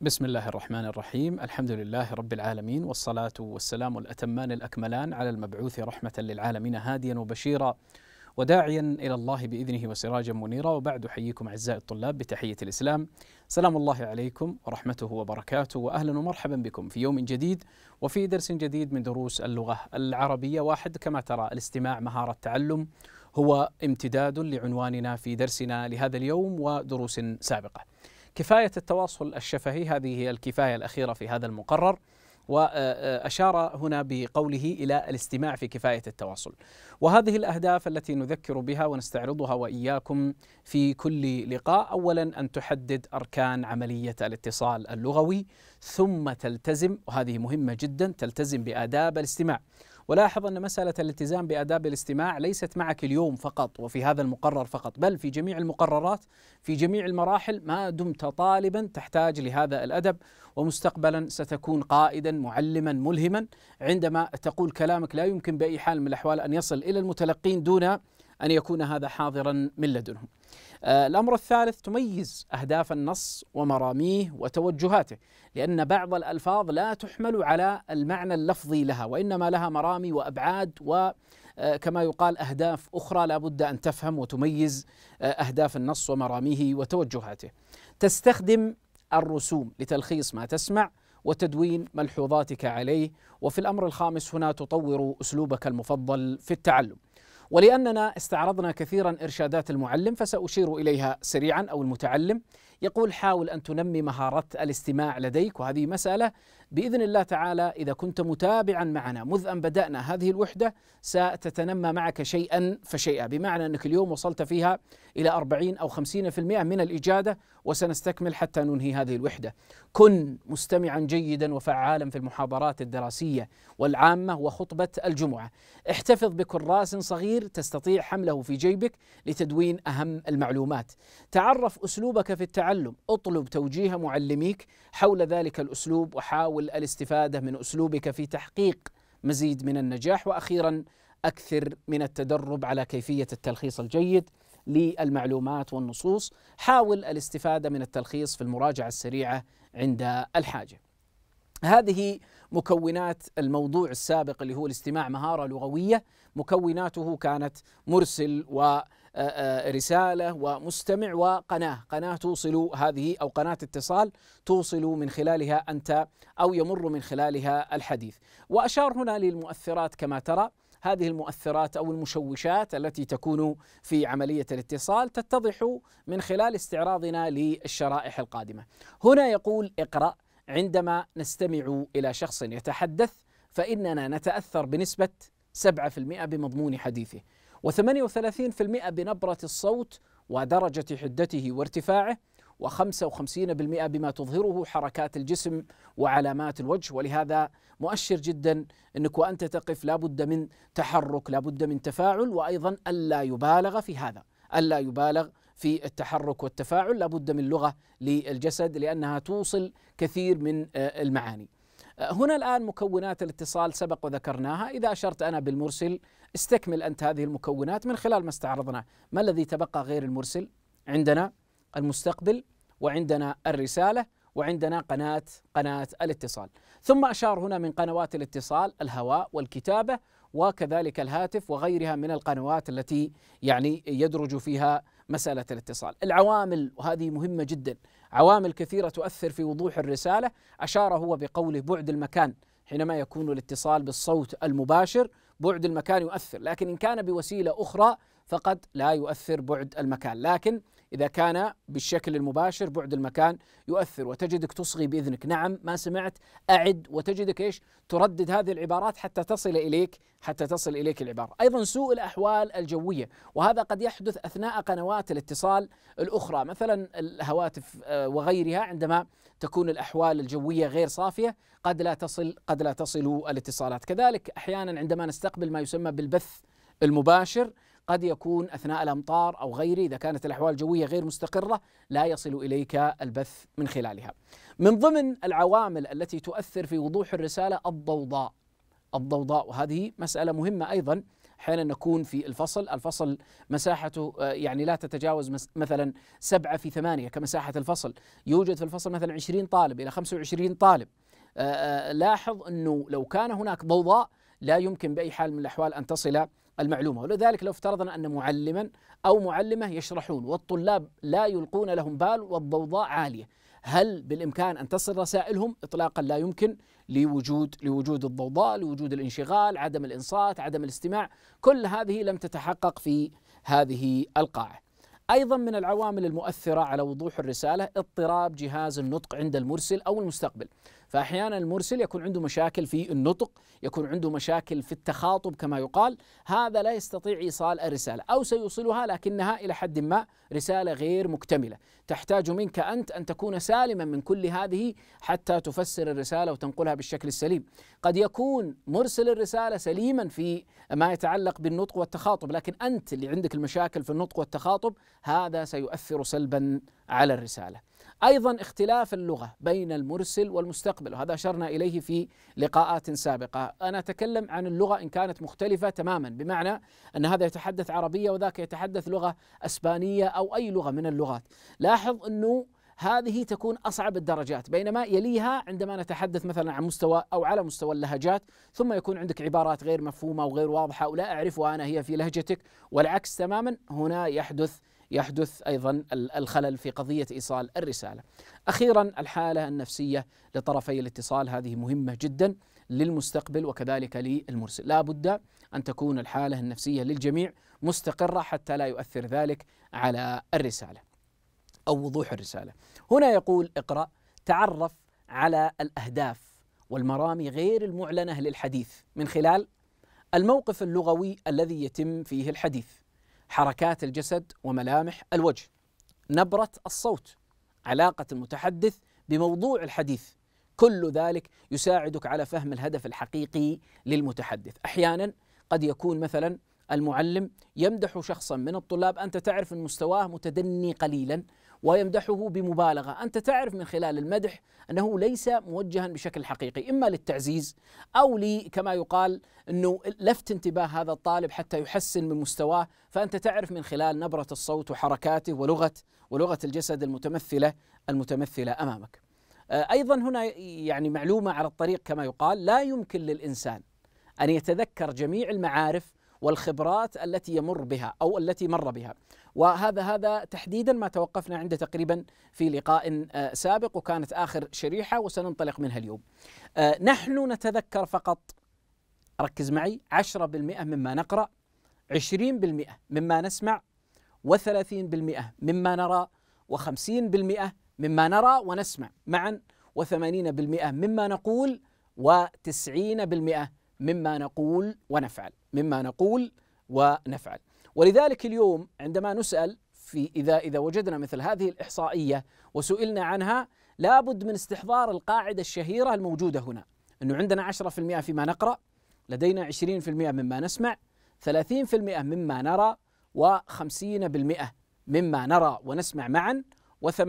بسم الله الرحمن الرحيم، الحمد لله رب العالمين والصلاة والسلام الأتمان الأكملان على المبعوث رحمة للعالمين هاديا وبشيرا وداعيا إلى الله بإذنه وسراجا منيرا وبعد حييكم أعزائي الطلاب بتحية الإسلام سلام الله عليكم ورحمته وبركاته وأهلا ومرحبا بكم في يوم جديد وفي درس جديد من دروس اللغة العربية واحد كما ترى الاستماع مهارة تعلم هو امتداد لعنواننا في درسنا لهذا اليوم ودروس سابقة كفاية التواصل الشفهي هذه هي الكفاية الأخيرة في هذا المقرر واشار هنا بقوله الى الاستماع في كفايه التواصل. وهذه الاهداف التي نذكر بها ونستعرضها واياكم في كل لقاء، اولا ان تحدد اركان عمليه الاتصال اللغوي، ثم تلتزم وهذه مهمه جدا تلتزم باداب الاستماع. ولاحظ أن مسألة الالتزام بآداب الاستماع ليست معك اليوم فقط وفي هذا المقرر فقط بل في جميع المقررات في جميع المراحل ما دمت طالبا تحتاج لهذا الأدب ومستقبلا ستكون قائدا معلما ملهما عندما تقول كلامك لا يمكن بأي حال من الأحوال أن يصل إلى المتلقين دون أن يكون هذا حاضرا من لدنهم آه، الأمر الثالث تميز أهداف النص ومراميه وتوجهاته لأن بعض الألفاظ لا تحمل على المعنى اللفظي لها وإنما لها مرامي وأبعاد وكما آه، يقال أهداف أخرى لا بد أن تفهم وتميز آه، أهداف النص ومراميه وتوجهاته تستخدم الرسوم لتلخيص ما تسمع وتدوين ملحوظاتك عليه وفي الأمر الخامس هنا تطور أسلوبك المفضل في التعلم ولأننا استعرضنا كثيرا إرشادات المعلم فسأشير إليها سريعا أو المتعلم يقول حاول أن تنمي مهارة الاستماع لديك وهذه مسألة باذن الله تعالى اذا كنت متابعا معنا مذ ان بدانا هذه الوحده ستتنمى معك شيئا فشيئا بمعنى انك اليوم وصلت فيها الى 40 او 50% من الاجاده وسنستكمل حتى ننهي هذه الوحده. كن مستمعا جيدا وفعالا في المحاضرات الدراسيه والعامه وخطبه الجمعه. احتفظ بكراس صغير تستطيع حمله في جيبك لتدوين اهم المعلومات. تعرف اسلوبك في التعلم، اطلب توجيه معلميك حول ذلك الاسلوب وحاول الاستفاده من اسلوبك في تحقيق مزيد من النجاح واخيرا اكثر من التدرب على كيفيه التلخيص الجيد للمعلومات والنصوص حاول الاستفاده من التلخيص في المراجعه السريعه عند الحاجه هذه مكونات الموضوع السابق اللي هو الاستماع مهاره لغويه مكوناته كانت مرسل و رسالة ومستمع وقناة قناة توصل هذه أو قناة اتصال توصل من خلالها أنت أو يمر من خلالها الحديث وأشار هنا للمؤثرات كما ترى هذه المؤثرات او المشوشات التي تكون في عمليه الاتصال تتضح من خلال استعراضنا للشرائح القادمه. هنا يقول اقرا عندما نستمع الى شخص يتحدث فاننا نتاثر بنسبه 7% بمضمون حديثه. و38% بنبرة الصوت ودرجة حدته وارتفاعه و55% بما تظهره حركات الجسم وعلامات الوجه ولهذا مؤشر جدا انك وانت تقف لابد من تحرك لابد من تفاعل وايضا الا يبالغ في هذا الا يبالغ في التحرك والتفاعل لابد من لغه للجسد لانها توصل كثير من آه، المعاني هنا الآن مكونات الاتصال سبق وذكرناها إذا أشرت أنا بالمرسل استكمل أنت هذه المكونات من خلال ما استعرضنا ما الذي تبقى غير المرسل عندنا المستقبل وعندنا الرسالة وعندنا قناة قناة الاتصال ثم أشار هنا من قنوات الاتصال الهواء والكتابة وكذلك الهاتف وغيرها من القنوات التي يعني يدرج فيها مسألة الاتصال العوامل وهذه مهمة جدا عوامل كثيرة تؤثر في وضوح الرسالة أشار هو بقوله بعد المكان حينما يكون الاتصال بالصوت المباشر بعد المكان يؤثر لكن إن كان بوسيلة أخرى فقد لا يؤثر بعد المكان لكن إذا كان بالشكل المباشر بعد المكان يؤثر وتجدك تصغي بإذنك نعم ما سمعت أعد وتجدك إيش تردد هذه العبارات حتى تصل إليك حتى تصل إليك العبارة أيضا سوء الأحوال الجوية وهذا قد يحدث أثناء قنوات الاتصال الأخرى مثلا الهواتف آه، وغيرها عندما تكون الأحوال الجوية غير صافية قد لا تصل قد لا تصل الاتصالات كذلك أحيانا عندما نستقبل ما يسمى بالبث المباشر قد يكون أثناء الأمطار أو غيره إذا كانت الأحوال الجوية غير مستقرة لا يصل إليك البث من خلالها من ضمن العوامل التي تؤثر في وضوح الرسالة الضوضاء الضوضاء وهذه مسألة مهمة أيضا احيانا نكون في الفصل، الفصل مساحته آه، يعني لا تتجاوز مثلا سبعه في ثمانيه كمساحه الفصل، يوجد في الفصل مثلا 20 طالب الى 25 طالب. آه، آه، لاحظ انه لو كان هناك ضوضاء لا يمكن بأي حال من الأحوال أن تصل المعلومة ولذلك لو افترضنا أن معلما أو معلمة يشرحون والطلاب لا يلقون لهم بال والضوضاء عالية هل بالإمكان أن تصل رسائلهم إطلاقا لا يمكن لوجود لوجود الضوضاء لوجود الانشغال عدم الإنصات عدم الاستماع كل هذه لم تتحقق في هذه القاعة أيضا من العوامل المؤثرة على وضوح الرسالة اضطراب جهاز النطق عند المرسل أو المستقبل فأحيانا المرسل يكون عنده مشاكل في النطق يكون عنده مشاكل في التخاطب كما يقال هذا لا يستطيع إيصال الرسالة أو سيوصلها لكنها إلى حد ما رسالة غير مكتملة تحتاج منك أنت أن تكون سالما من كل هذه حتى تفسر الرسالة وتنقلها بالشكل السليم قد يكون مرسل الرسالة سليما في ما يتعلق بالنطق والتخاطب لكن أنت اللي عندك المشاكل في النطق والتخاطب هذا سيؤثر سلبا على الرسالة أيضا اختلاف اللغة بين المرسل والمستقبل وهذا أشرنا إليه في لقاءات سابقة أنا أتكلم عن اللغة إن كانت مختلفة تماما بمعنى أن هذا يتحدث عربية وذاك يتحدث لغة أسبانية أو أي لغة من اللغات لاحظ أنه هذه تكون اصعب الدرجات بينما يليها عندما نتحدث مثلا عن مستوى او على مستوى اللهجات ثم يكون عندك عبارات غير مفهومه وغير واضحه ولا اعرفها انا هي في لهجتك والعكس تماما هنا يحدث يحدث أيضا الخلل في قضية إيصال الرسالة أخيرا الحالة النفسية لطرفي الاتصال هذه مهمة جدا للمستقبل وكذلك للمرسل لا بد أن تكون الحالة النفسية للجميع مستقرة حتى لا يؤثر ذلك على الرسالة أو وضوح الرسالة هنا يقول اقرأ تعرف على الأهداف والمرامي غير المعلنة للحديث من خلال الموقف اللغوي الذي يتم فيه الحديث حركات الجسد وملامح الوجه نبرة الصوت علاقة المتحدث بموضوع الحديث كل ذلك يساعدك على فهم الهدف الحقيقي للمتحدث احيانا قد يكون مثلا المعلم يمدح شخصا من الطلاب انت تعرف ان مستواه متدني قليلا ويمدحه بمبالغه، انت تعرف من خلال المدح انه ليس موجها بشكل حقيقي، اما للتعزيز او كما يقال انه لفت انتباه هذا الطالب حتى يحسن من مستواه، فانت تعرف من خلال نبره الصوت وحركاته ولغه ولغه الجسد المتمثله المتمثله امامك. آه، ايضا هنا يعني معلومه على الطريق كما يقال لا يمكن للانسان ان يتذكر جميع المعارف والخبرات التي يمر بها او التي مر بها وهذا هذا تحديدا ما توقفنا عنده تقريبا في لقاء آه، سابق وكانت اخر شريحه وسننطلق منها اليوم. آه، نحن نتذكر فقط ركز معي 10% مما نقرا 20% مما نسمع و30% مما نرى و50% مما نرى ونسمع معا و80% مما نقول و90% مما نقول ونفعل مما نقول ونفعل ولذلك اليوم عندما نسأل في إذا إذا وجدنا مثل هذه الإحصائية وسئلنا عنها لابد من استحضار القاعدة الشهيرة الموجودة هنا أنه عندنا 10% فيما نقرأ لدينا 20% مما نسمع 30% مما نرى و50% مما نرى ونسمع معا و80%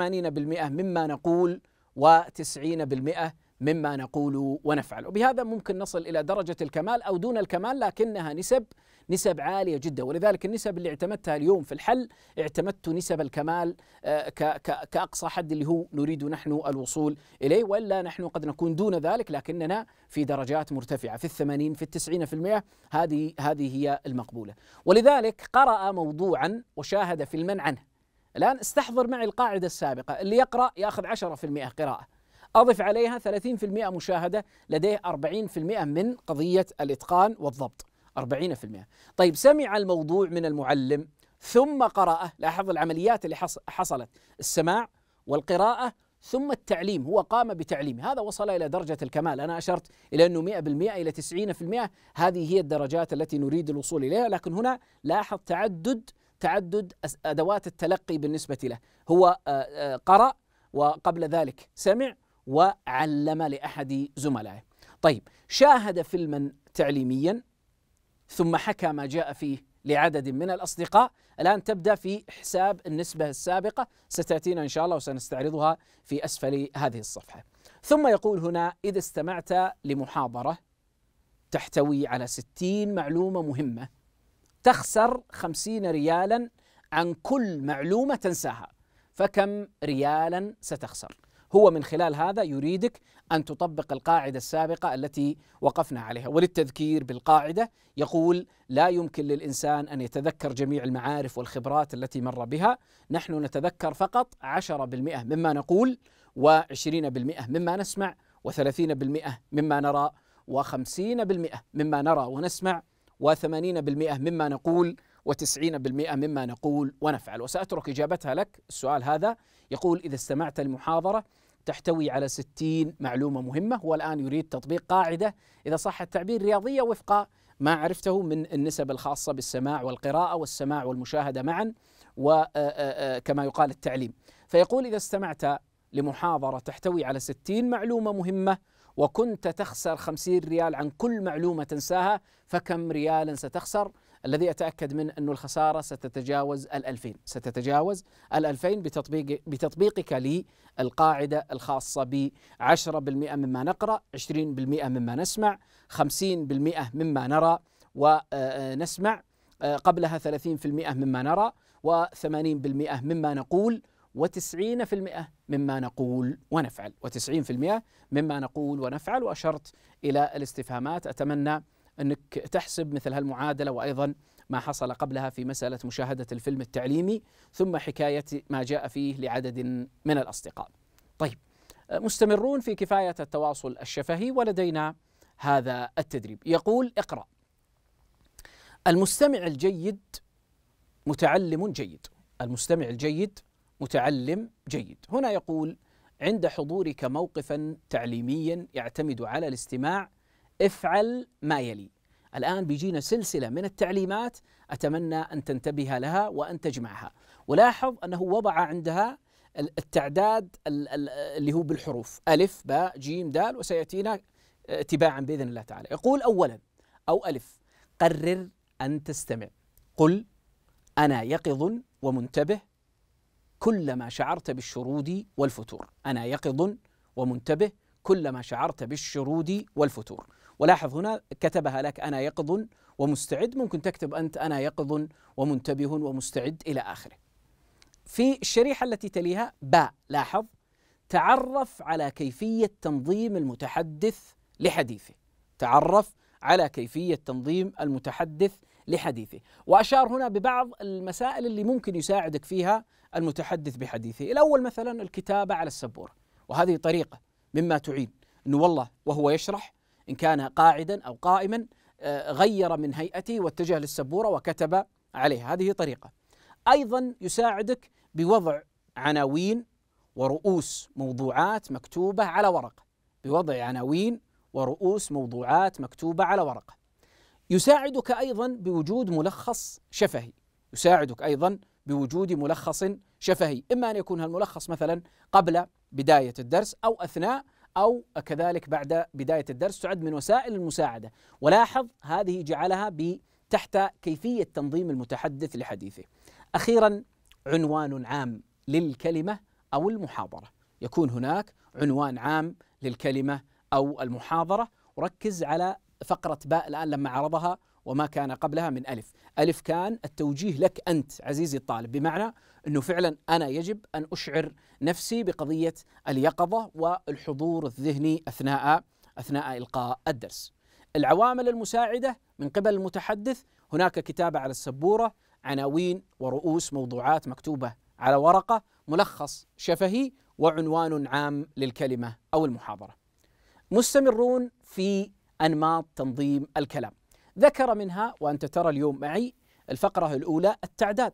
مما نقول و90% مما نقول ونفعل وبهذا ممكن نصل إلى درجة الكمال أو دون الكمال لكنها نسب نسب عالية جدا ولذلك النسب اللي اعتمدتها اليوم في الحل اعتمدت نسب الكمال آه، كأقصى حد اللي هو نريد نحن الوصول إليه وإلا نحن قد نكون دون ذلك لكننا في درجات مرتفعة في الثمانين في التسعين في المئة هذه, هذه هي المقبولة ولذلك قرأ موضوعا وشاهد فيلما عنه الآن استحضر معي القاعدة السابقة اللي يقرأ يأخذ 10% قراءة أضف عليها 30% مشاهدة لديه 40% من قضية الإتقان والضبط 40% طيب سمع الموضوع من المعلم ثم قرأه لاحظ العمليات اللي حصلت السماع والقراءة ثم التعليم هو قام بتعليمه هذا وصل إلى درجة الكمال أنا أشرت إلى أنه 100% إلى 90% هذه هي الدرجات التي نريد الوصول إليها لكن هنا لاحظ تعدد تعدد أدوات التلقي بالنسبة له هو آه، آه، قرأ وقبل ذلك سمع وعلم لأحد زملائه طيب شاهد فيلما تعليميا ثم حكى ما جاء فيه لعدد من الأصدقاء الآن تبدأ في حساب النسبة السابقة ستأتينا إن شاء الله وسنستعرضها في أسفل هذه الصفحة ثم يقول هنا إذا استمعت لمحاضرة تحتوي على ستين معلومة مهمة تخسر خمسين ريالا عن كل معلومة تنساها فكم ريالا ستخسر هو من خلال هذا يريدك أن تطبق القاعدة السابقة التي وقفنا عليها وللتذكير بالقاعدة يقول لا يمكن للإنسان أن يتذكر جميع المعارف والخبرات التي مر بها نحن نتذكر فقط 10% مما نقول و20% مما نسمع و30% مما نرى و50% مما نرى ونسمع و80% مما نقول و90% مما نقول ونفعل وسأترك إجابتها لك السؤال هذا يقول إذا استمعت المحاضرة تحتوي على 60 معلومة مهمة هو الآن يريد تطبيق قاعدة إذا صح التعبير رياضية وفق ما عرفته من النسب الخاصة بالسماع والقراءة والسماع والمشاهدة معا وكما يقال التعليم فيقول إذا استمعت لمحاضرة تحتوي على 60 معلومة مهمة وكنت تخسر 50 ريال عن كل معلومة تنساها فكم ريالا ستخسر الذي أتأكد من أن الخسارة ستتجاوز الألفين ستتجاوز الألفين بتطبيق بتطبيقك للقاعدة الخاصة ب 10% مما نقرأ 20% مما نسمع 50% مما نرى ونسمع آه، آه، آه، قبلها 30% مما نرى و80% مما نقول و90% مما نقول ونفعل و90% مما نقول ونفعل وأشرت إلى الاستفهامات أتمنى أنك تحسب مثل هالمعادلة وأيضا ما حصل قبلها في مسألة مشاهدة الفيلم التعليمي ثم حكاية ما جاء فيه لعدد من الأصدقاء طيب مستمرون في كفاية التواصل الشفهي ولدينا هذا التدريب يقول اقرأ المستمع الجيد متعلم جيد المستمع الجيد متعلم جيد هنا يقول عند حضورك موقفا تعليميا يعتمد على الاستماع افعل ما يلي الآن بيجينا سلسلة من التعليمات أتمنى أن تنتبه لها وأن تجمعها ولاحظ أنه وضع عندها التعداد اللي هو بالحروف ألف باء جيم دال وسيأتينا آه، تباعا بإذن الله تعالى يقول أولا أو ألف قرر أن تستمع قل أنا يقظ ومنتبه كلما شعرت بالشرود والفتور أنا يقظ ومنتبه كلما شعرت بالشرود والفتور ولاحظ هنا كتبها لك أنا يقظ ومستعد ممكن تكتب أنت أنا يقظ ومنتبه ومستعد إلى آخره في الشريحة التي تليها باء لاحظ تعرف على كيفية تنظيم المتحدث لحديثه تعرف على كيفية تنظيم المتحدث لحديثه وأشار هنا ببعض المسائل اللي ممكن يساعدك فيها المتحدث بحديثه الأول مثلا الكتابة على السبورة وهذه طريقة مما تعين أنه والله وهو يشرح إن كان قاعدا أو قائما آه، غير من هيئته واتجه للسبورة وكتب عليها هذه طريقة أيضا يساعدك بوضع عناوين ورؤوس موضوعات مكتوبة على ورقة بوضع عناوين ورؤوس موضوعات مكتوبة على ورقة يساعدك أيضا بوجود ملخص شفهي يساعدك أيضا بوجود ملخص شفهي إما أن يكون هالملخص مثلا قبل بداية الدرس أو أثناء أو كذلك بعد بداية الدرس تعد من وسائل المساعدة ولاحظ هذه جعلها تحت كيفية تنظيم المتحدث لحديثه أخيرا عنوان عام للكلمة أو المحاضرة يكون هناك عنوان عام للكلمة أو المحاضرة وركز على فقرة باء الآن لما عرضها وما كان قبلها من ألف ألف كان التوجيه لك أنت عزيزي الطالب بمعنى أنه فعلا أنا يجب أن أشعر نفسي بقضية اليقظة والحضور الذهني أثناء أثناء إلقاء الدرس العوامل المساعدة من قبل المتحدث هناك كتابة على السبورة عناوين ورؤوس موضوعات مكتوبة على ورقة ملخص شفهي وعنوان عام للكلمة أو المحاضرة مستمرون في أنماط تنظيم الكلام ذكر منها وأنت ترى اليوم معي الفقرة الأولى التعداد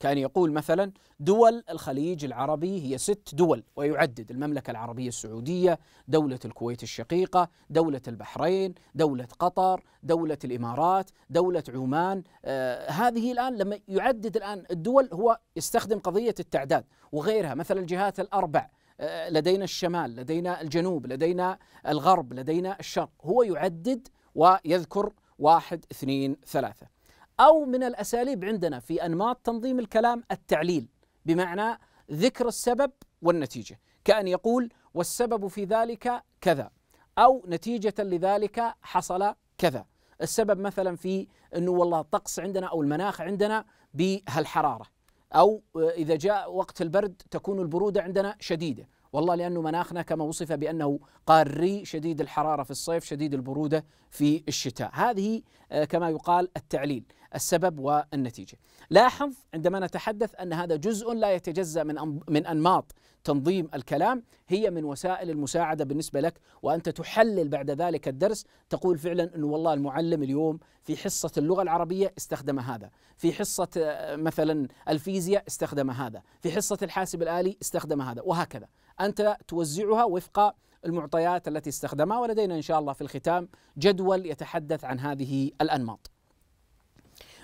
كان يقول مثلا دول الخليج العربي هي ست دول ويعدد المملكة العربية السعودية دولة الكويت الشقيقة دولة البحرين دولة قطر دولة الإمارات دولة عمان آه هذه الآن لما يعدد الآن الدول هو يستخدم قضية التعداد وغيرها مثلا الجهات الأربع آه لدينا الشمال لدينا الجنوب لدينا الغرب لدينا الشرق هو يعدد ويذكر واحد اثنين ثلاثة أو من الأساليب عندنا في أنماط تنظيم الكلام التعليل بمعنى ذكر السبب والنتيجة كأن يقول والسبب في ذلك كذا أو نتيجة لذلك حصل كذا السبب مثلا في أنه والله الطقس عندنا أو المناخ عندنا بهالحرارة أو إذا جاء وقت البرد تكون البرودة عندنا شديدة والله لأنه مناخنا كما وصف بأنه قاري شديد الحرارة في الصيف شديد البرودة في الشتاء هذه آه، كما يقال التعليل السبب والنتيجه. لاحظ عندما نتحدث ان هذا جزء لا يتجزا من من انماط تنظيم الكلام هي من وسائل المساعده بالنسبه لك وانت تحلل بعد ذلك الدرس تقول فعلا انه والله المعلم اليوم في حصه اللغه العربيه استخدم هذا، في حصه آه، مثلا الفيزياء استخدم هذا، في حصه الحاسب الالي استخدم هذا وهكذا. انت توزعها وفق المعطيات التي استخدمها ولدينا ان شاء الله في الختام جدول يتحدث عن هذه الانماط.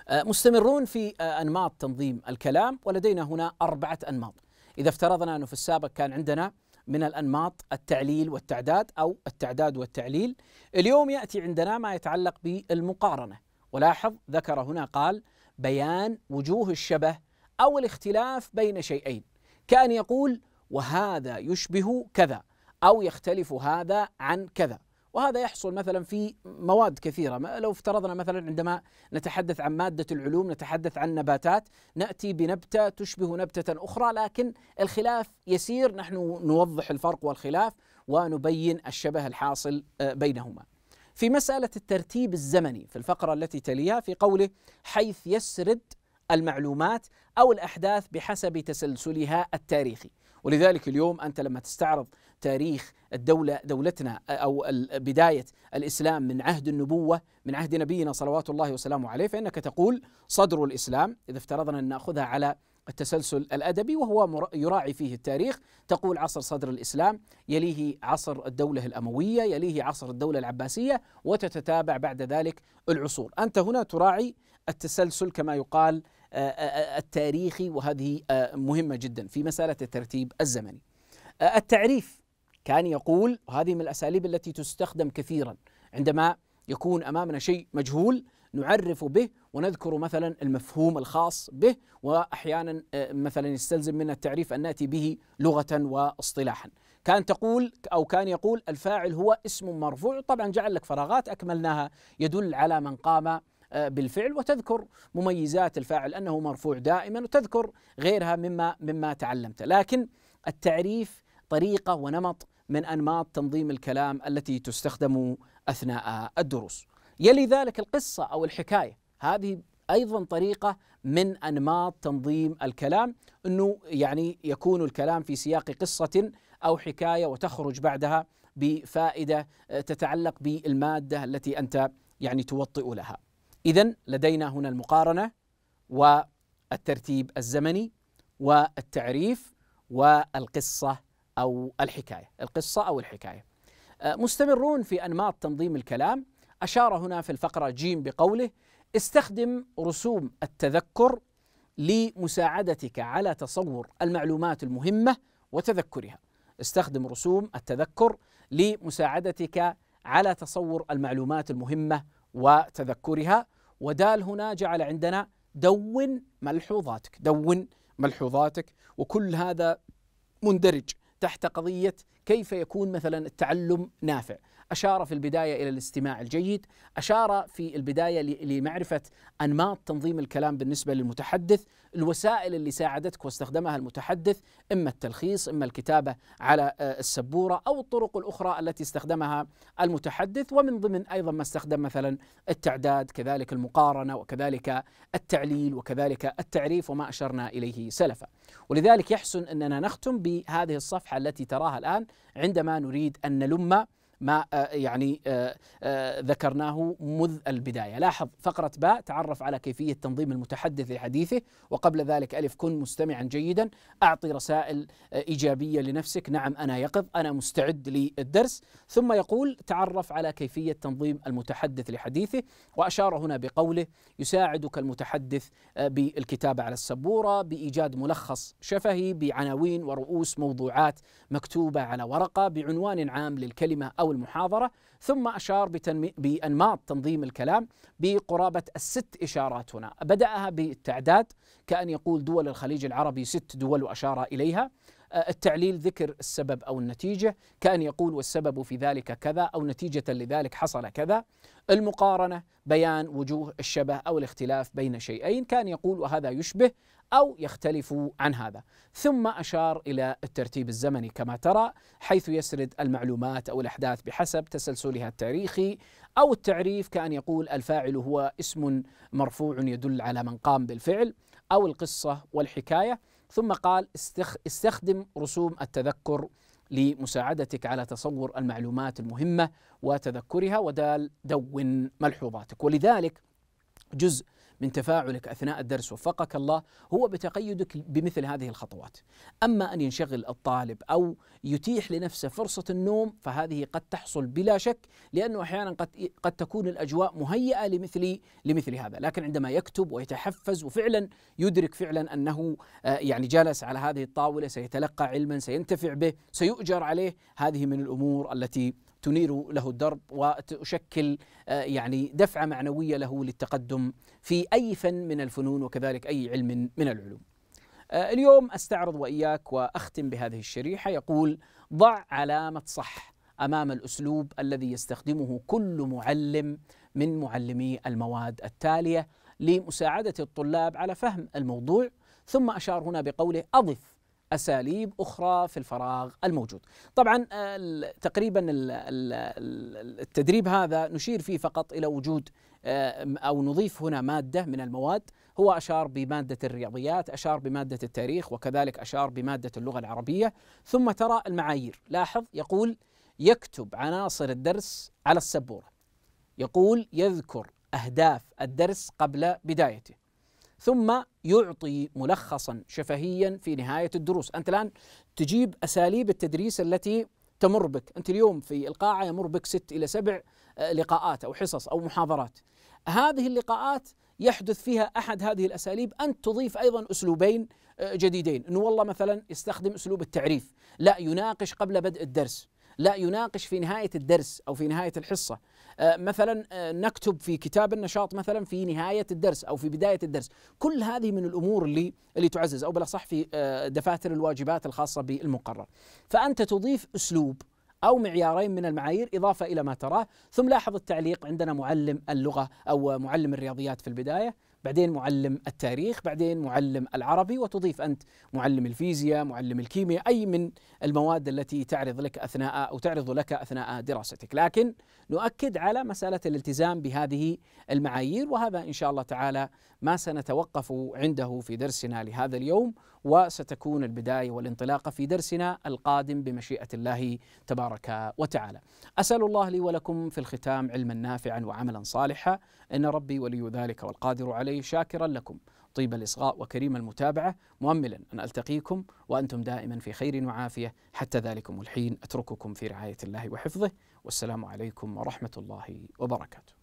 آه، مستمرون في آه، أنماط تنظيم الكلام ولدينا هنا أربعة أنماط إذا افترضنا أنه في السابق كان عندنا من الأنماط التعليل والتعداد أو التعداد والتعليل اليوم يأتي عندنا ما يتعلق بالمقارنة ولاحظ ذكر هنا قال بيان وجوه الشبه أو الاختلاف بين شيئين كأن يقول وهذا يشبه كذا أو يختلف هذا عن كذا وهذا يحصل مثلا في مواد كثيرة لو افترضنا مثلا عندما نتحدث عن مادة العلوم نتحدث عن نباتات نأتي بنبتة تشبه نبتة أخرى لكن الخلاف يسير نحن نوضح الفرق والخلاف ونبين الشبه الحاصل آه، بينهما في مسألة الترتيب الزمني في الفقرة التي تليها في قوله حيث يسرد المعلومات أو الأحداث بحسب تسلسلها التاريخي ولذلك اليوم أنت لما تستعرض تاريخ الدولة دولتنا أو بداية الإسلام من عهد النبوة من عهد نبينا صلوات الله وسلامه عليه فإنك تقول صدر الإسلام إذا افترضنا أن نأخذها على التسلسل الأدبي وهو يراعي فيه التاريخ تقول عصر صدر الإسلام يليه عصر الدولة الأموية يليه عصر الدولة العباسية وتتتابع بعد ذلك العصور أنت هنا تراعي التسلسل كما يقال آه، آه، آه، التاريخي وهذه مهمة جدا في مسألة الترتيب الزمني التعريف كان يقول هذه من الأساليب التي تستخدم كثيرا عندما يكون أمامنا شيء مجهول نعرف به ونذكر مثلا المفهوم الخاص به واحيانا مثلا يستلزم من التعريف ان ناتي به لغه واصطلاحا. كان تقول او كان يقول الفاعل هو اسم مرفوع طبعا جعل لك فراغات اكملناها يدل على من قام آه، بالفعل وتذكر مميزات الفاعل انه مرفوع دائما وتذكر غيرها مما مما تعلمت لكن التعريف طريقه ونمط من انماط تنظيم الكلام التي تستخدم اثناء الدروس يلي ذلك القصه او الحكايه هذه ايضا طريقه من انماط تنظيم الكلام انه يعني يكون الكلام في سياق قصه او حكايه وتخرج بعدها بفائده آه، تتعلق بالماده التي انت يعني توطئ لها. إذا لدينا هنا المقارنة والترتيب الزمني والتعريف والقصة أو الحكاية القصة أو الحكاية أه، مستمرون في أنماط تنظيم الكلام أشار هنا في الفقرة جيم بقوله استخدم رسوم التذكر لمساعدتك على تصور المعلومات المهمة وتذكرها استخدم رسوم التذكر لمساعدتك على تصور المعلومات المهمة وتذكرها ودال هنا جعل عندنا دون ملحوظاتك دون ملحوظاتك وكل هذا مندرج تحت قضية كيف يكون مثلا التعلم نافع أشار في البداية إلى الاستماع الجيد أشار في البداية لمعرفة أنماط تنظيم الكلام بالنسبة للمتحدث الوسائل اللي ساعدتك واستخدمها المتحدث إما التلخيص إما الكتابة على آه، السبورة أو الطرق الأخرى التي استخدمها المتحدث ومن ضمن أيضا ما استخدم مثلا التعداد كذلك المقارنة وكذلك التعليل وكذلك التعريف وما أشرنا إليه سلفا ولذلك يحسن أننا نختم بهذه الصفحة التي تراها الآن عندما نريد أن نلم ما آه، يعني آه، آه، ذكرناه منذ البداية لاحظ فقرة باء تعرف على كيفية تنظيم المتحدث لحديثه وقبل ذلك ألف كن مستمعا جيدا أعطي رسائل إيجابية لنفسك نعم أنا يقظ أنا مستعد للدرس ثم يقول تعرف على كيفية تنظيم المتحدث لحديثه وأشار هنا بقوله يساعدك المتحدث بالكتابة على السبورة بإيجاد ملخص شفهي بعناوين ورؤوس موضوعات مكتوبة على ورقة بعنوان عام للكلمة أو أو المحاضرة ثم أشار بأنماط تنظيم الكلام بقرابة الست إشارات هنا بدأها بالتعداد كأن يقول دول الخليج العربي ست دول وأشار إليها آه، التعليل ذكر السبب أو النتيجة كأن يقول والسبب في ذلك كذا أو نتيجة لذلك حصل كذا المقارنة بيان وجوه الشبه أو الاختلاف بين شيئين كأن يقول وهذا يشبه أو يختلف عن هذا ثم أشار إلى الترتيب الزمني كما ترى حيث يسرد المعلومات أو الأحداث بحسب تسلسلها التاريخي أو التعريف كأن يقول الفاعل هو اسم مرفوع يدل على من قام بالفعل أو القصة والحكاية ثم قال استخدم رسوم التذكر لمساعدتك على تصور المعلومات المهمة وتذكرها ودال دون ملحوظاتك ولذلك جزء من تفاعلك اثناء الدرس وفقك الله هو بتقيدك بمثل هذه الخطوات. اما ان ينشغل الطالب او يتيح لنفسه فرصه النوم فهذه قد تحصل بلا شك لانه احيانا قد قد تكون الاجواء مهيئه لمثل لمثل هذا، لكن عندما يكتب ويتحفز وفعلا يدرك فعلا انه آه، يعني جالس على هذه الطاوله سيتلقى علما سينتفع به، سيؤجر عليه، هذه من الامور التي تنير له الدرب وتشكل آه، يعني دفعة معنوية له للتقدم في أي فن من الفنون وكذلك أي علم من العلوم آه، اليوم أستعرض وإياك وأختم بهذه الشريحة يقول ضع علامة صح امام الاسلوب الذي يستخدمه كل معلم من معلمي المواد التاليه لمساعده الطلاب على فهم الموضوع ثم اشار هنا بقوله اضف اساليب اخرى في الفراغ الموجود. طبعا آه، تقريبا التدريب هذا نشير فيه فقط الى وجود او نضيف هنا ماده من المواد هو اشار بماده الرياضيات، اشار بماده التاريخ وكذلك اشار بماده اللغه العربيه، ثم ترى المعايير، لاحظ يقول يكتب عناصر الدرس على السبوره. يقول يذكر اهداف الدرس قبل بدايته. ثم يعطي ملخصا شفهيا في نهايه الدروس، انت الان تجيب اساليب التدريس التي تمر بك، انت اليوم في القاعه يمر بك ست الى سبع آه، لقاءات او حصص او محاضرات. هذه اللقاءات يحدث فيها احد هذه الاساليب انت تضيف ايضا اسلوبين آه، جديدين، انه والله مثلا يستخدم اسلوب التعريف، لا يناقش قبل بدء الدرس، لا يناقش في نهايه الدرس او في نهايه الحصه، آه، مثلا آه، نكتب في كتاب النشاط مثلا في نهايه الدرس او في بدايه الدرس كل هذه من الامور اللي اللي تعزز او بالاصح في آه، دفاتر الواجبات الخاصه بالمقرر فانت تضيف اسلوب أو معيارين من المعايير إضافة إلى ما تراه ثم لاحظ التعليق عندنا معلم اللغة أو معلم الرياضيات في البداية بعدين معلم التاريخ بعدين معلم العربي وتضيف أنت معلم الفيزياء معلم الكيمياء أي من المواد التي تعرض لك أثناء أو تعرض لك أثناء دراستك لكن نؤكد على مسألة الالتزام بهذه المعايير وهذا إن شاء الله تعالى ما سنتوقف عنده في درسنا لهذا اليوم وستكون البدايه والانطلاقه في درسنا القادم بمشيئه الله تبارك وتعالى. اسال الله لي ولكم في الختام علما نافعا وعملا صالحا ان ربي ولي ذلك والقادر عليه شاكرا لكم. طيب الإصغاء وكريم المتابعة مؤملا أن ألتقيكم وأنتم دائما في خير وعافية حتى ذلكم الحين أترككم في رعاية الله وحفظه والسلام عليكم ورحمة الله وبركاته